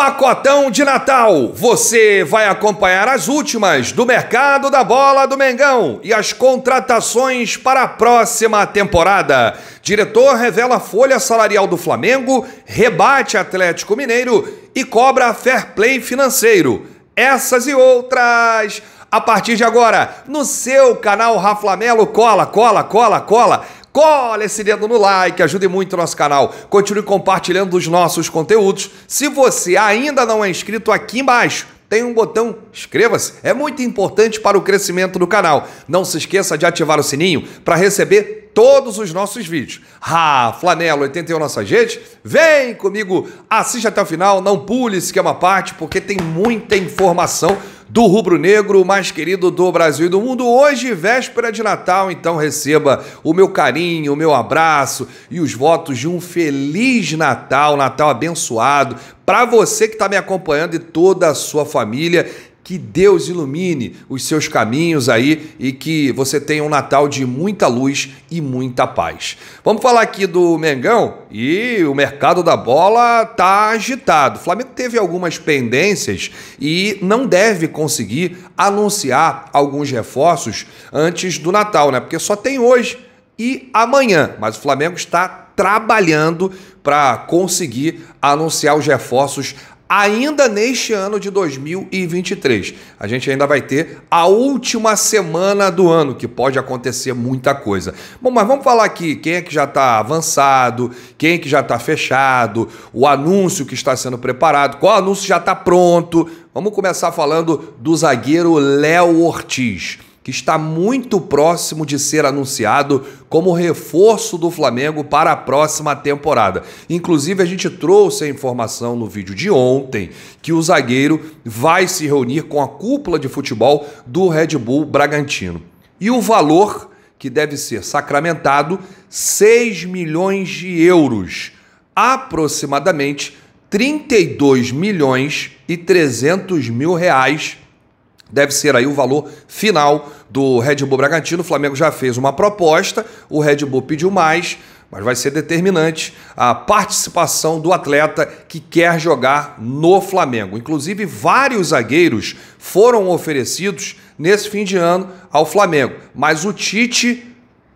Pacotão de Natal. Você vai acompanhar as últimas do mercado da bola do Mengão e as contratações para a próxima temporada. Diretor revela folha salarial do Flamengo, rebate Atlético Mineiro e cobra fair play financeiro. Essas e outras a partir de agora no seu canal Raflamelo. Cola, cola, cola, cola. Cola esse dedo no like, ajude muito o nosso canal. Continue compartilhando os nossos conteúdos. Se você ainda não é inscrito, aqui embaixo tem um botão inscreva-se. É muito importante para o crescimento do canal. Não se esqueça de ativar o sininho para receber todos os nossos vídeos. Ah, Flanelo 81 nossa gente, vem comigo, assista até o final, não pule, se que é uma parte, porque tem muita informação do rubro-negro mais querido do Brasil e do mundo. Hoje, véspera de Natal, então receba o meu carinho, o meu abraço e os votos de um feliz Natal, Natal abençoado para você que está me acompanhando e toda a sua família. Que Deus ilumine os seus caminhos aí e que você tenha um Natal de muita luz e muita paz. Vamos falar aqui do Mengão e o mercado da bola tá agitado. O Flamengo teve algumas pendências e não deve conseguir anunciar alguns reforços antes do Natal, né? Porque só tem hoje e amanhã, mas o Flamengo está trabalhando para conseguir anunciar os reforços ainda neste ano de 2023. A gente ainda vai ter a última semana do ano, que pode acontecer muita coisa. Bom, mas vamos falar aqui quem é que já está avançado, quem é que já está fechado, o anúncio que está sendo preparado, qual anúncio já está pronto. Vamos começar falando do zagueiro Léo Ortiz que está muito próximo de ser anunciado como reforço do Flamengo para a próxima temporada. Inclusive, a gente trouxe a informação no vídeo de ontem que o zagueiro vai se reunir com a cúpula de futebol do Red Bull Bragantino. E o valor que deve ser sacramentado, 6 milhões de euros, aproximadamente 32 milhões e 300 mil reais deve ser aí o valor final do Red Bull Bragantino. O Flamengo já fez uma proposta, o Red Bull pediu mais, mas vai ser determinante a participação do atleta que quer jogar no Flamengo. Inclusive, vários zagueiros foram oferecidos nesse fim de ano ao Flamengo, mas o Tite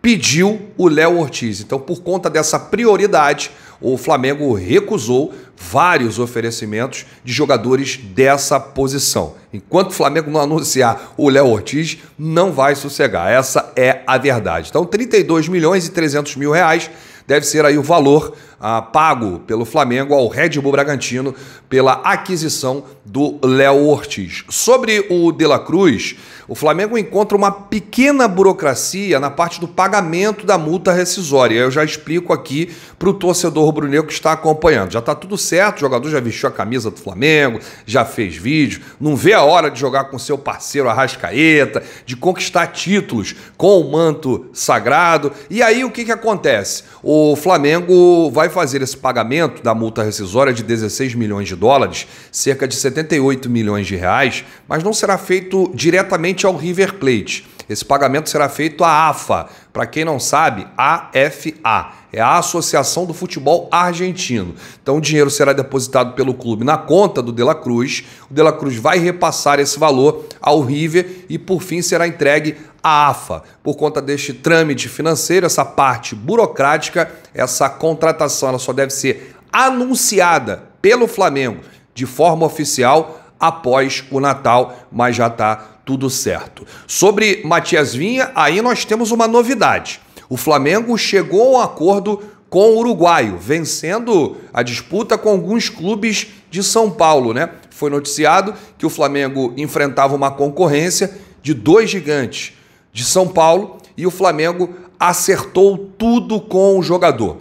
pediu o Léo Ortiz. Então, por conta dessa prioridade, o Flamengo recusou vários oferecimentos de jogadores dessa posição. Enquanto o Flamengo não anunciar o Léo Ortiz, não vai sossegar. Essa é a verdade. Então, 32 milhões e 300 mil reais deve ser aí o valor ah, pago pelo Flamengo ao Red Bull Bragantino pela aquisição do Léo Ortiz. Sobre o De La Cruz, o Flamengo encontra uma pequena burocracia na parte do pagamento da multa rescisória. Eu já explico aqui para o torcedor rubro-negro que está acompanhando. Já está tudo certo, o jogador já vestiu a camisa do Flamengo, já fez vídeo, não vê a hora de jogar com seu parceiro Arrascaeta, de conquistar títulos com o manto sagrado. E aí o que, que acontece? O Flamengo vai fazer esse pagamento da multa rescisória de 16 milhões de dólares, cerca de 78 milhões de reais, mas não será feito diretamente ao River Plate esse pagamento será feito à AFA. Para quem não sabe, AFA é a Associação do Futebol Argentino. Então o dinheiro será depositado pelo clube na conta do De La Cruz. O De La Cruz vai repassar esse valor ao River e por fim será entregue à AFA. Por conta deste trâmite financeiro, essa parte burocrática, essa contratação ela só deve ser anunciada pelo Flamengo de forma oficial após o Natal, mas já está tudo certo. Sobre Matias Vinha, aí nós temos uma novidade. O Flamengo chegou a um acordo com o uruguaio, vencendo a disputa com alguns clubes de São Paulo, né? Foi noticiado que o Flamengo enfrentava uma concorrência de dois gigantes de São Paulo e o Flamengo acertou tudo com o jogador.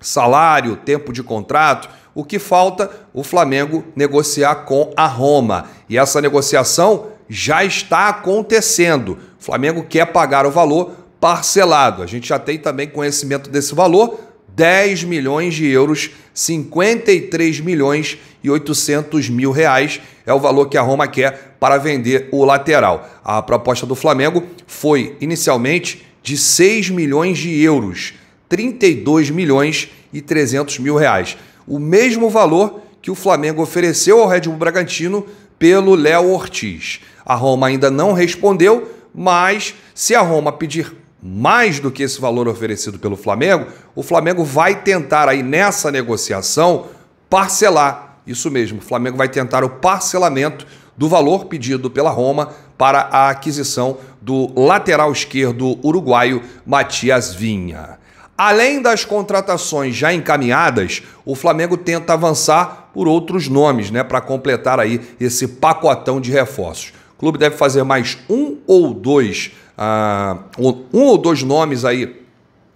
Salário, tempo de contrato, o que falta o Flamengo negociar com a Roma. E essa negociação já está acontecendo. O Flamengo quer pagar o valor parcelado. A gente já tem também conhecimento desse valor, 10 milhões de euros, 53 milhões e 800 mil reais é o valor que a Roma quer para vender o lateral. A proposta do Flamengo foi inicialmente de 6 milhões de euros, 32 milhões e 300 mil reais. O mesmo valor que o Flamengo ofereceu ao Red Bull Bragantino pelo Léo Ortiz. A Roma ainda não respondeu, mas se a Roma pedir mais do que esse valor oferecido pelo Flamengo, o Flamengo vai tentar aí nessa negociação parcelar. Isso mesmo, o Flamengo vai tentar o parcelamento do valor pedido pela Roma para a aquisição do lateral esquerdo uruguaio Matias Vinha. Além das contratações já encaminhadas, o Flamengo tenta avançar por outros nomes, né, para completar aí esse pacotão de reforços. O clube deve fazer mais um ou dois, uh, um ou dois nomes aí.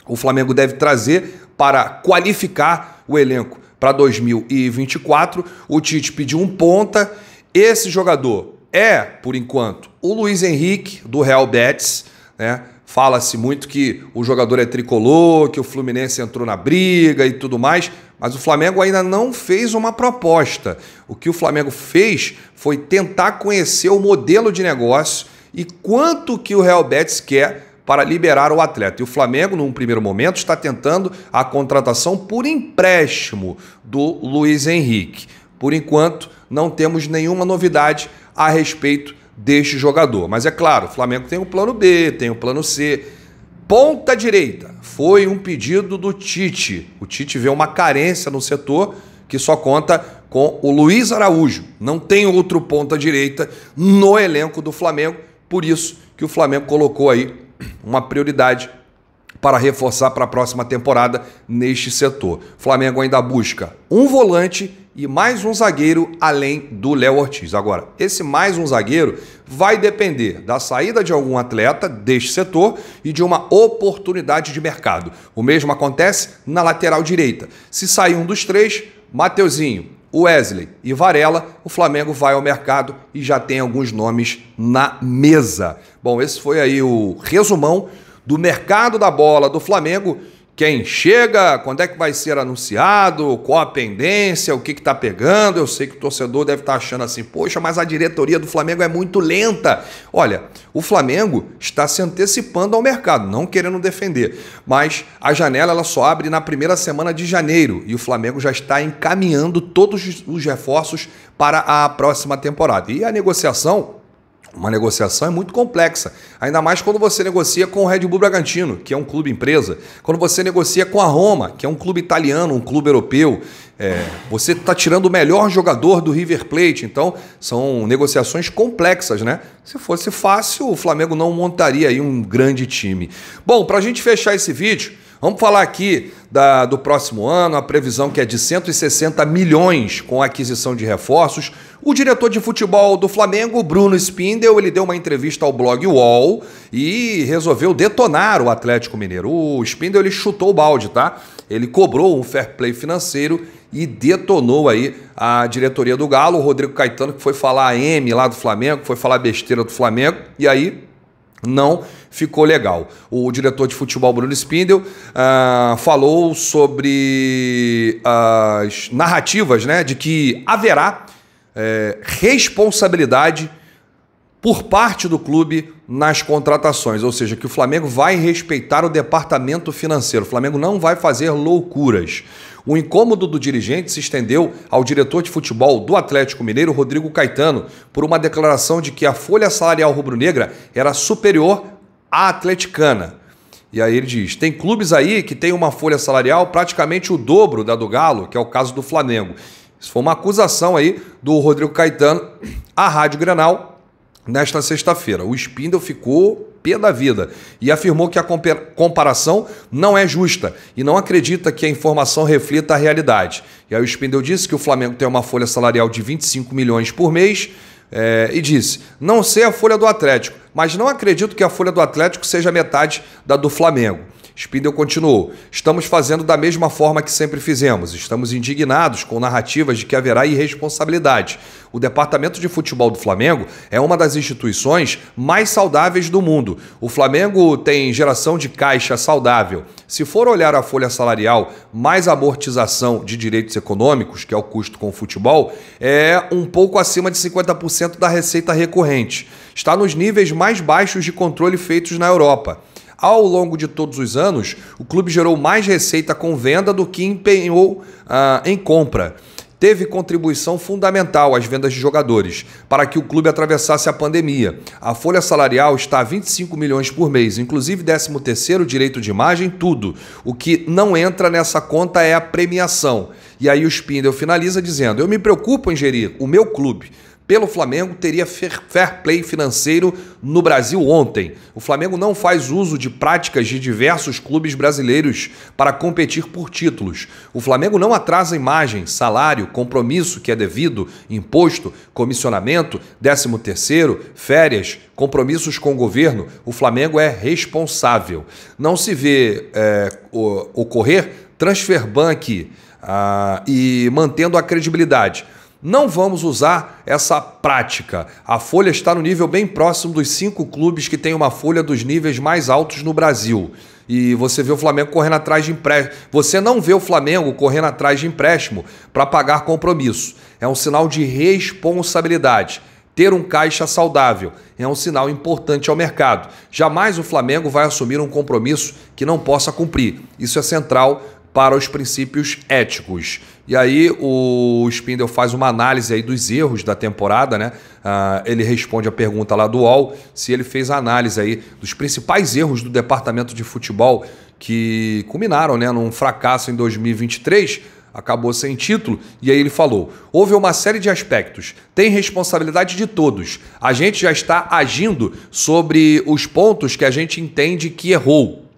O Flamengo deve trazer para qualificar o elenco para 2024. O Tite pediu um ponta. Esse jogador é, por enquanto, o Luiz Henrique do Real Betis, né? Fala-se muito que o jogador é tricolor, que o Fluminense entrou na briga e tudo mais. Mas o Flamengo ainda não fez uma proposta. O que o Flamengo fez foi tentar conhecer o modelo de negócio e quanto que o Real Betis quer para liberar o atleta. E o Flamengo, num primeiro momento, está tentando a contratação por empréstimo do Luiz Henrique. Por enquanto, não temos nenhuma novidade a respeito deste jogador. Mas é claro, o Flamengo tem o plano B, tem o plano C ponta direita foi um pedido do Tite. O Tite vê uma carência no setor que só conta com o Luiz Araújo. Não tem outro ponta direita no elenco do Flamengo, por isso que o Flamengo colocou aí uma prioridade para reforçar para a próxima temporada neste setor. O Flamengo ainda busca um volante e mais um zagueiro além do Léo Ortiz. Agora, esse mais um zagueiro vai depender da saída de algum atleta deste setor e de uma oportunidade de mercado. O mesmo acontece na lateral direita. Se sair um dos três, Mateuzinho, Wesley e Varela, o Flamengo vai ao mercado e já tem alguns nomes na mesa. Bom, esse foi aí o resumão do mercado da bola do Flamengo, quem chega, quando é que vai ser anunciado, qual a pendência, o que está pegando. Eu sei que o torcedor deve estar tá achando assim, poxa, mas a diretoria do Flamengo é muito lenta. Olha, o Flamengo está se antecipando ao mercado, não querendo defender, mas a janela ela só abre na primeira semana de janeiro e o Flamengo já está encaminhando todos os reforços para a próxima temporada. E a negociação uma negociação é muito complexa, ainda mais quando você negocia com o Red Bull Bragantino, que é um clube empresa, quando você negocia com a Roma, que é um clube italiano, um clube europeu. É, você está tirando o melhor jogador do River Plate, então são negociações complexas, né? Se fosse fácil, o Flamengo não montaria aí um grande time. Bom, para a gente fechar esse vídeo, Vamos falar aqui da, do próximo ano, a previsão que é de 160 milhões com a aquisição de reforços. O diretor de futebol do Flamengo, Bruno Spindel, ele deu uma entrevista ao blog Wall e resolveu detonar o Atlético Mineiro. O Spindel ele chutou o balde, tá? Ele cobrou um fair play financeiro e detonou aí a diretoria do Galo, o Rodrigo Caetano, que foi falar a M lá do Flamengo, foi falar besteira do Flamengo, e aí não ficou legal. O diretor de futebol Bruno Spindel uh, falou sobre as narrativas né, de que haverá é, responsabilidade por parte do clube nas contratações, ou seja, que o Flamengo vai respeitar o departamento financeiro. O Flamengo não vai fazer loucuras. O incômodo do dirigente se estendeu ao diretor de futebol do Atlético Mineiro, Rodrigo Caetano, por uma declaração de que a folha salarial rubro-negra era superior à atleticana. E aí ele diz: tem clubes aí que tem uma folha salarial praticamente o dobro da do Galo, que é o caso do Flamengo. Isso foi uma acusação aí do Rodrigo Caetano à Rádio Granal nesta sexta-feira. O Spindle ficou pé da vida e afirmou que a comparação não é justa e não acredita que a informação reflita a realidade. E aí o Spindle disse que o Flamengo tem uma folha salarial de 25 milhões por mês. É, e disse: Não sei a folha do Atlético, mas não acredito que a folha do Atlético seja metade da do Flamengo. Spindel continuou: Estamos fazendo da mesma forma que sempre fizemos. Estamos indignados com narrativas de que haverá irresponsabilidade. O departamento de futebol do Flamengo é uma das instituições mais saudáveis do mundo. O Flamengo tem geração de caixa saudável. Se for olhar a folha salarial mais amortização de direitos econômicos, que é o custo com o futebol, é um pouco acima de 50% da receita recorrente. Está nos níveis mais baixos de controle feitos na Europa. Ao longo de todos os anos, o clube gerou mais receita com venda do que empenhou ah, em compra teve contribuição fundamental às vendas de jogadores para que o clube atravessasse a pandemia. A folha salarial está a 25 milhões por mês, inclusive 13º, direito de imagem, tudo. O que não entra nessa conta é a premiação. E aí o Spindel finaliza dizendo: "Eu me preocupo em gerir o meu clube pelo Flamengo teria fair play financeiro no Brasil ontem. O Flamengo não faz uso de práticas de diversos clubes brasileiros para competir por títulos. O Flamengo não atrasa imagem, salário, compromisso que é devido, imposto, comissionamento, 13º, férias, compromissos com o governo. O Flamengo é responsável. Não se vê é, ocorrer transfer bank ah, e mantendo a credibilidade. Não vamos usar essa prática. A folha está no nível bem próximo dos cinco clubes que têm uma folha dos níveis mais altos no Brasil. E você vê o Flamengo correndo atrás de empréstimo. Você não vê o Flamengo correndo atrás de empréstimo para pagar compromisso. É um sinal de responsabilidade. Ter um caixa saudável é um sinal importante ao mercado. Jamais o Flamengo vai assumir um compromisso que não possa cumprir. Isso é central para os princípios éticos. E aí o Spindle faz uma análise aí dos erros da temporada, né? Ah, ele responde a pergunta lá do UOL se ele fez a análise aí dos principais erros do departamento de futebol que culminaram né, num fracasso em 2023 acabou sem título, e aí ele falou: houve uma série de aspectos, tem responsabilidade de todos. A gente já está agindo sobre os pontos que a gente entende que errou.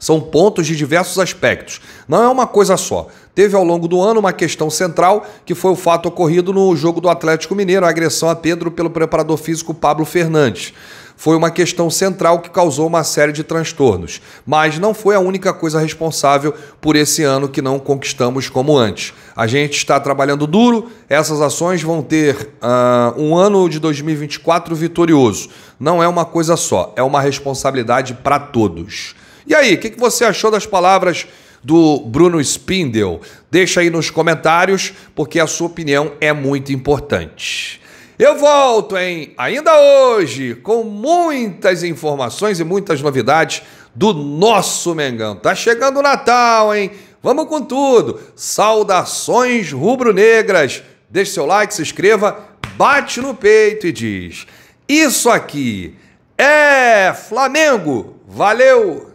São pontos de diversos aspectos. Não é uma coisa só. Teve ao longo do ano uma questão central, que foi o fato ocorrido no jogo do Atlético Mineiro, a agressão a Pedro pelo preparador físico Pablo Fernandes foi uma questão central que causou uma série de transtornos, mas não foi a única coisa responsável por esse ano que não conquistamos como antes. A gente está trabalhando duro, essas ações vão ter uh, um ano de 2024 vitorioso. Não é uma coisa só, é uma responsabilidade para todos. E aí, o que, que você achou das palavras do Bruno Spindel? Deixa aí nos comentários, porque a sua opinião é muito importante. Eu volto, hein? Ainda hoje, com muitas informações e muitas novidades do nosso Mengão. Tá chegando o Natal, hein? Vamos com tudo! Saudações rubro-negras! Deixe seu like, se inscreva, bate no peito e diz: Isso aqui é Flamengo! Valeu!